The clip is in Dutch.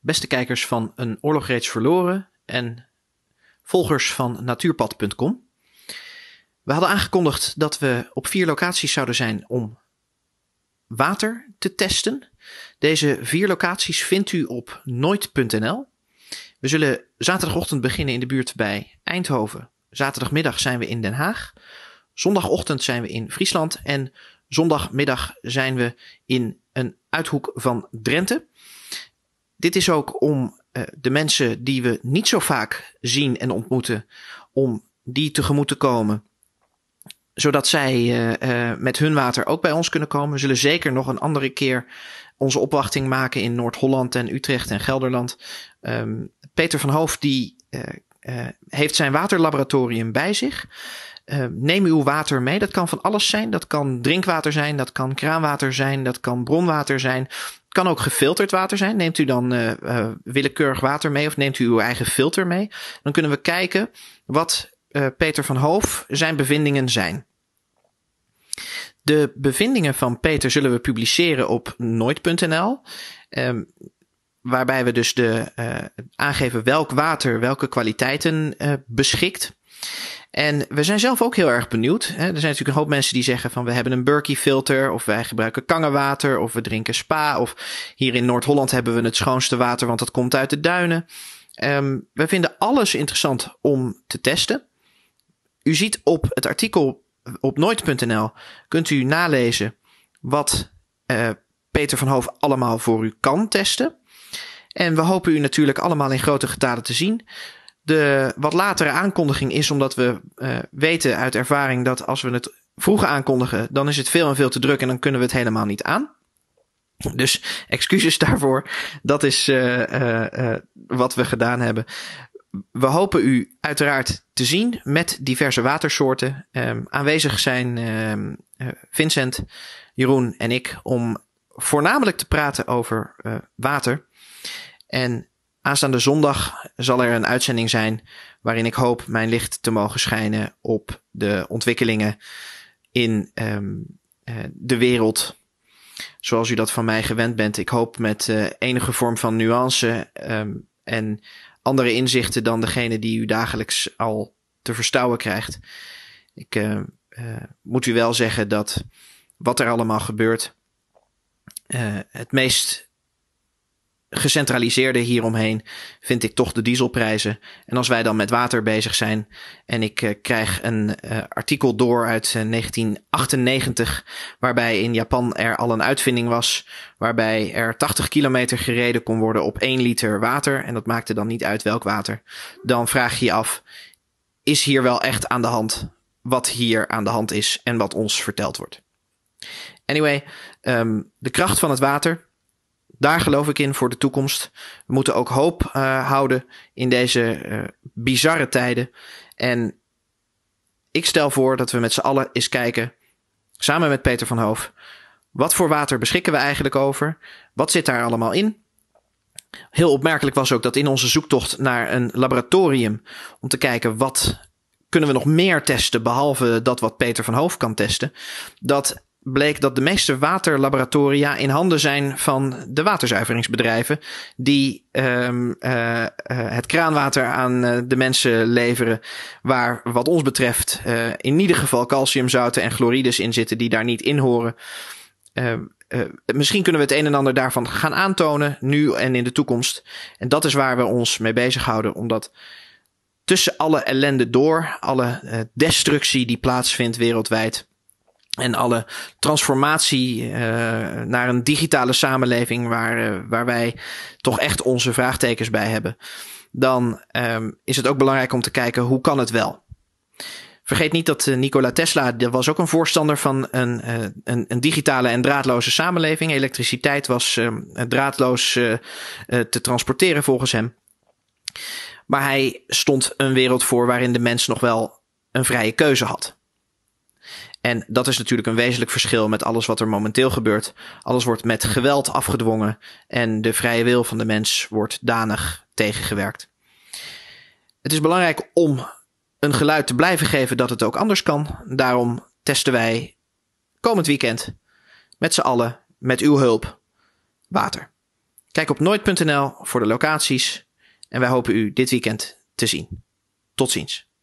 Beste kijkers van Een Oorlog Reeds Verloren en volgers van natuurpad.com. We hadden aangekondigd dat we op vier locaties zouden zijn om water te testen. Deze vier locaties vindt u op nooit.nl. We zullen zaterdagochtend beginnen in de buurt bij Eindhoven. Zaterdagmiddag zijn we in Den Haag. Zondagochtend zijn we in Friesland. En zondagmiddag zijn we in een uithoek van Drenthe. Dit is ook om eh, de mensen die we niet zo vaak zien en ontmoeten, om die tegemoet te komen. Zodat zij eh, eh, met hun water ook bij ons kunnen komen. We zullen zeker nog een andere keer onze opwachting maken in Noord-Holland en Utrecht en Gelderland. Ehm, Peter van Hoof die, eh, eh, heeft zijn waterlaboratorium bij zich. Ehm, neem uw water mee. Dat kan van alles zijn. Dat kan drinkwater zijn, dat kan kraanwater zijn, dat kan bronwater zijn kan ook gefilterd water zijn. Neemt u dan uh, willekeurig water mee of neemt u uw eigen filter mee? Dan kunnen we kijken wat Peter van Hoof zijn bevindingen zijn. De bevindingen van Peter zullen we publiceren op nooit.nl. Ehm, waarbij we dus de, eh, aangeven welk water welke kwaliteiten eh, beschikt. En we zijn zelf ook heel erg benieuwd. Hè. Er zijn natuurlijk een hoop mensen die zeggen van we hebben een Berkey filter of wij gebruiken kangenwater of we drinken spa of hier in Noord-Holland hebben we het schoonste water want dat komt uit de duinen. Ehm, we vinden alles interessant om te testen. U ziet op het artikel op nooit.nl kunt u nalezen wat eh, Peter van Hoof allemaal voor u kan testen. En we hopen u natuurlijk allemaal in grote getalen te zien. De wat latere aankondiging is omdat we eh, weten uit ervaring dat als we het vroeg aankondigen, dan is het veel en veel te druk en dan kunnen we het helemaal niet aan. Dus excuses daarvoor. Dat is eh, wat we gedaan hebben we hopen u uiteraard te zien met diverse watersoorten. Ehm, aanwezig zijn ehm, eh, Vincent, Jeroen en ik om voornamelijk te praten over eh, water. En aanstaande zondag zal er een uitzending zijn waarin ik hoop mijn licht te mogen schijnen op de ontwikkelingen in ehm, eh, de wereld. Zoals u dat van mij gewend bent. Ik hoop met enige vorm van nuance en andere inzichten dan degene die u dagelijks al te verstouwen krijgt. Ik eh, eh, moet u wel zeggen dat wat er allemaal gebeurt, eh, het meest gecentraliseerde hieromheen vind ik toch de dieselprijzen. En als wij dan met water bezig zijn en ik eh, krijg een eh, artikel door uit 1998, eh, waarbij in Japan er al een uitvinding was, waarbij er 80 kilometer gereden kon worden op 1 liter water. En dat maakte dan niet uit welk water. Dan vraag je je af, is hier wel echt aan de hand wat hier aan de hand is en wat ons verteld wordt? Anyway, ehm, de kracht van het water daar geloof ik in voor de toekomst. We moeten ook hoop eh, houden in deze eh, bizarre tijden. En ik stel voor dat we met z'n allen eens kijken, samen met Peter van Hoof. Wat voor water beschikken we eigenlijk over? Wat zit daar allemaal in? Heel opmerkelijk was ook dat in onze zoektocht naar een laboratorium om te kijken wat kunnen we nog meer testen behalve dat wat Peter van Hoof kan testen, dat bleek dat de meeste waterlaboratoria in handen zijn van de waterzuiveringsbedrijven. Die um, uh, het kraanwater aan eh, de mensen leveren. Waar wat ons betreft in ieder geval calciumzouten en chlorides in zitten die daar niet in horen. Ehm, misschien kunnen we het een en ander daarvan gaan aantonen, nu en in de toekomst. En dat is waar we ons mee bezighouden, omdat tussen alle ellende door, alle destructie die plaatsvindt wereldwijd, en alle transformatie eh, naar een digitale samenleving waar, eh, waar wij toch echt onze vraagtekens bij hebben. Dan ehm, is het ook belangrijk om te kijken hoe kan het wel. Vergeet niet dat eh, Nikola Tesla, dat was ook een voorstander van een, een, een digitale en draadloze samenleving. Elektriciteit was ehm, draadloos te transporteren volgens hem. Maar hij stond een wereld voor waarin de mens nog wel een vrije keuze had. En dat is natuurlijk een wezenlijk verschil met alles wat er momenteel gebeurt. Alles wordt met geweld afgedwongen en de vrije wil van de mens wordt danig tegengewerkt. Het is belangrijk om een geluid te blijven geven dat het ook anders kan. Daarom testen wij komend weekend met z'n allen, met uw hulp, water. Kijk op nooit.nl voor de locaties en wij hopen u dit weekend te zien. Tot ziens.